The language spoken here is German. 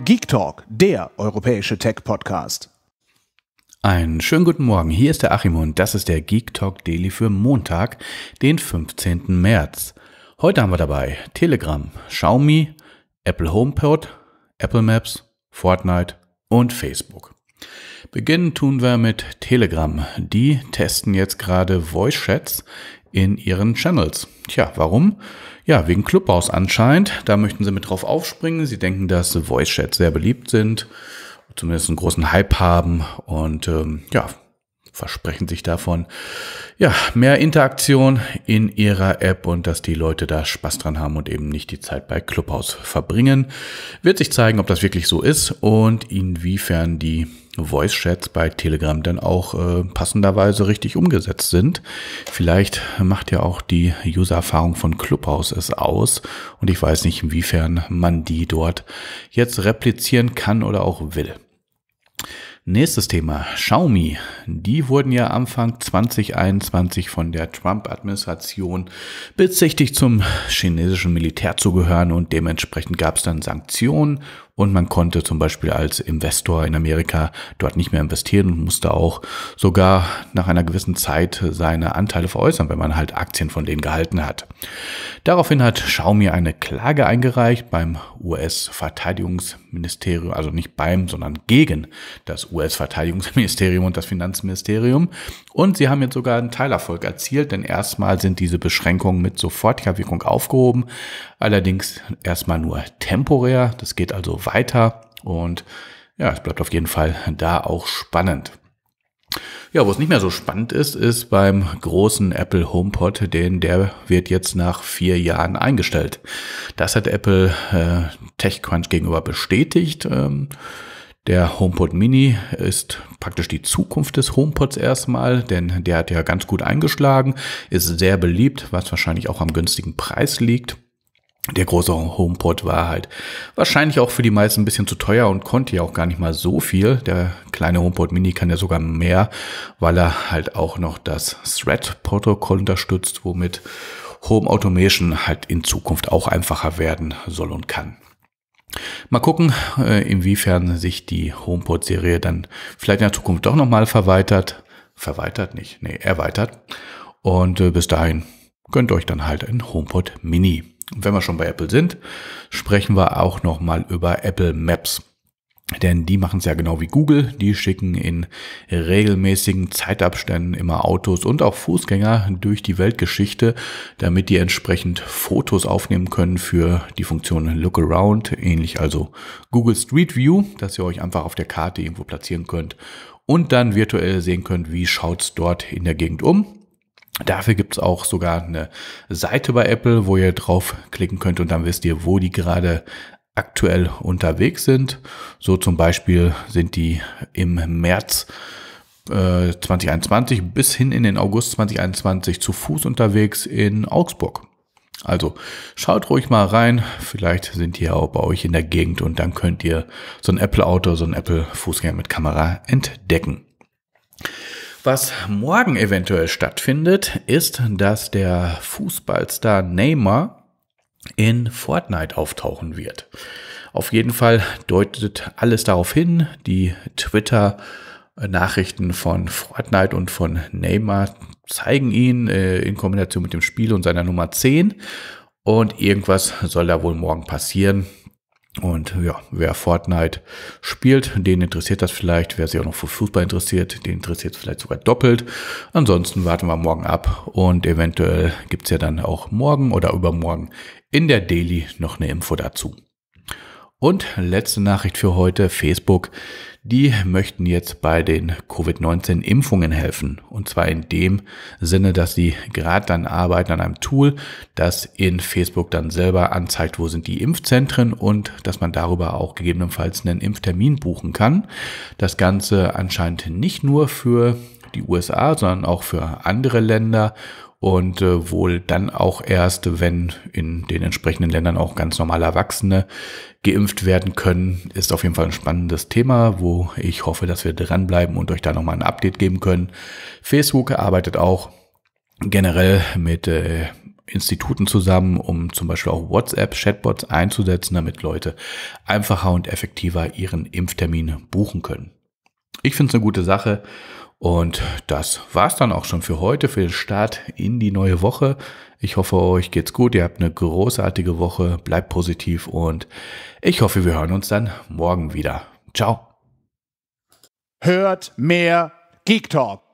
Geek Talk, der europäische Tech-Podcast. Einen schönen guten Morgen, hier ist der Achim und das ist der Geek Talk Daily für Montag, den 15. März. Heute haben wir dabei Telegram, Xiaomi, Apple HomePod, Apple Maps, Fortnite und Facebook. Beginnen tun wir mit Telegram. Die testen jetzt gerade Voice Chats in ihren Channels. Tja, warum? Ja, wegen Clubhouse anscheinend. Da möchten sie mit drauf aufspringen. Sie denken, dass Voice Chats sehr beliebt sind, zumindest einen großen Hype haben. Und ähm, ja, versprechen sich davon, ja, mehr Interaktion in ihrer App und dass die Leute da Spaß dran haben und eben nicht die Zeit bei Clubhouse verbringen. Wird sich zeigen, ob das wirklich so ist und inwiefern die Voice Chats bei Telegram dann auch äh, passenderweise richtig umgesetzt sind. Vielleicht macht ja auch die User-Erfahrung von Clubhouse es aus und ich weiß nicht, inwiefern man die dort jetzt replizieren kann oder auch will. Nächstes Thema, Xiaomi. Die wurden ja Anfang 2021 von der Trump-Administration bezichtigt, zum chinesischen Militär zu gehören und dementsprechend gab es dann Sanktionen und man konnte zum Beispiel als Investor in Amerika dort nicht mehr investieren und musste auch sogar nach einer gewissen Zeit seine Anteile veräußern, wenn man halt Aktien von denen gehalten hat. Daraufhin hat Xiaomi eine Klage eingereicht beim US-Verteidigungsministerium, also nicht beim, sondern gegen das US-Verteidigungsministerium und das Finanzministerium. Und sie haben jetzt sogar einen Teilerfolg erzielt, denn erstmal sind diese Beschränkungen mit sofortiger Wirkung aufgehoben, allerdings erstmal nur temporär. Das geht also weiter und ja, es bleibt auf jeden Fall da auch spannend. Ja, wo es nicht mehr so spannend ist, ist beim großen Apple HomePod, denn der wird jetzt nach vier Jahren eingestellt. Das hat Apple äh, TechCrunch gegenüber bestätigt. Ähm, der HomePod Mini ist praktisch die Zukunft des HomePods erstmal, denn der hat ja ganz gut eingeschlagen, ist sehr beliebt, was wahrscheinlich auch am günstigen Preis liegt. Der große HomePod war halt wahrscheinlich auch für die meisten ein bisschen zu teuer und konnte ja auch gar nicht mal so viel. Der kleine HomePod Mini kann ja sogar mehr, weil er halt auch noch das Thread-Protokoll unterstützt, womit Home Automation halt in Zukunft auch einfacher werden soll und kann. Mal gucken, äh, inwiefern sich die HomePod-Serie dann vielleicht in der Zukunft doch nochmal verweitert. Verweitert nicht, nee, erweitert. Und äh, bis dahin gönnt euch dann halt ein HomePod Mini. Und wenn wir schon bei Apple sind, sprechen wir auch nochmal über Apple Maps. Denn die machen es ja genau wie Google. Die schicken in regelmäßigen Zeitabständen immer Autos und auch Fußgänger durch die Weltgeschichte, damit die entsprechend Fotos aufnehmen können für die Funktion Look Around, ähnlich also Google Street View, dass ihr euch einfach auf der Karte irgendwo platzieren könnt und dann virtuell sehen könnt, wie schaut's dort in der Gegend um. Dafür gibt's auch sogar eine Seite bei Apple, wo ihr draufklicken könnt und dann wisst ihr, wo die gerade aktuell unterwegs sind. So zum Beispiel sind die im März 2021 äh, bis hin in den August 2021 zu Fuß unterwegs in Augsburg. Also schaut ruhig mal rein, vielleicht sind die auch bei euch in der Gegend und dann könnt ihr so ein Apple-Auto, so ein Apple-Fußgänger mit Kamera entdecken. Was morgen eventuell stattfindet, ist, dass der Fußballstar Neymar in Fortnite auftauchen wird. Auf jeden Fall deutet alles darauf hin, die Twitter Nachrichten von Fortnite und von Neymar zeigen ihn äh, in Kombination mit dem Spiel und seiner Nummer 10. Und irgendwas soll da wohl morgen passieren. Und ja, wer Fortnite spielt, den interessiert das vielleicht. Wer sich auch noch für Fußball interessiert, den interessiert es vielleicht sogar doppelt. Ansonsten warten wir morgen ab und eventuell gibt's ja dann auch morgen oder übermorgen in der Daily noch eine Info dazu. Und letzte Nachricht für heute, Facebook. Die möchten jetzt bei den Covid-19-Impfungen helfen. Und zwar in dem Sinne, dass sie gerade dann arbeiten an einem Tool, das in Facebook dann selber anzeigt, wo sind die Impfzentren und dass man darüber auch gegebenenfalls einen Impftermin buchen kann. Das Ganze anscheinend nicht nur für die USA, sondern auch für andere Länder und äh, wohl dann auch erst, wenn in den entsprechenden Ländern auch ganz normal Erwachsene geimpft werden können, ist auf jeden Fall ein spannendes Thema, wo ich hoffe, dass wir dranbleiben und euch da nochmal ein Update geben können. Facebook arbeitet auch generell mit äh, Instituten zusammen, um zum Beispiel auch WhatsApp-Chatbots einzusetzen, damit Leute einfacher und effektiver ihren Impftermin buchen können. Ich finde es eine gute Sache und das war's dann auch schon für heute, für den Start in die neue Woche. Ich hoffe, euch geht's gut. Ihr habt eine großartige Woche. Bleibt positiv und ich hoffe, wir hören uns dann morgen wieder. Ciao. Hört mehr Geek Talk.